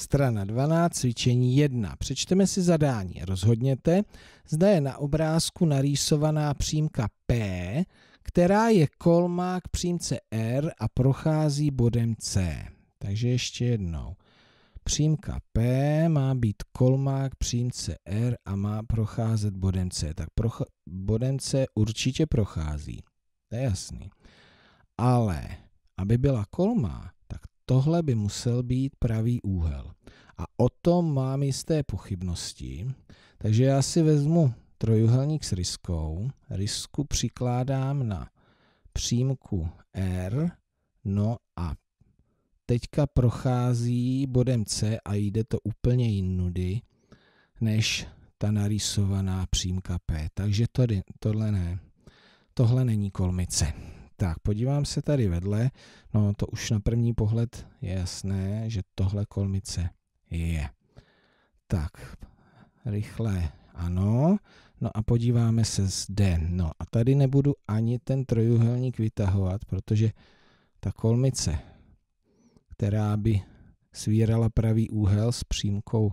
Strana 12, cvičení 1. Přečteme si zadání. Rozhodněte, zda je na obrázku narýsovaná přímka P, která je kolmá k přímce R a prochází bodem C. Takže ještě jednou. Přímka P má být kolmá k přímce R a má procházet bodem C. Tak bodem C určitě prochází. To je jasný. Ale aby byla kolmá, tohle by musel být pravý úhel. A o tom mám jisté pochybnosti, takže já si vezmu trojuhelník s ryskou, rysku přikládám na přímku R, no a teďka prochází bodem C a jde to úplně jinudy, než ta narýsovaná přímka P. Takže tohle ne. Tohle není kolmice. Tak, podívám se tady vedle. No, to už na první pohled je jasné, že tohle kolmice je. Tak, rychle ano. No a podíváme se zde. No a tady nebudu ani ten trojuhelník vytahovat, protože ta kolmice, která by svírala pravý úhel s přímkou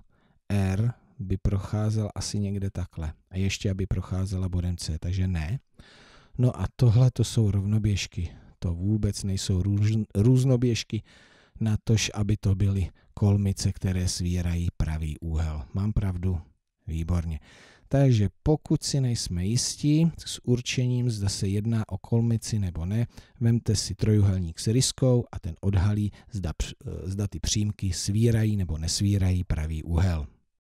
R, by procházel asi někde takhle. A ještě, aby procházela bodem C, takže ne. No a tohle to jsou rovnoběžky. To vůbec nejsou růž, různoběžky, natož aby to byly kolmice, které svírají pravý úhel. Mám pravdu? Výborně. Takže pokud si nejsme jistí s určením, zda se jedná o kolmici nebo ne, vemte si trojuhelník s ryskou a ten odhalí, zda, eh, zda ty přímky svírají nebo nesvírají pravý úhel.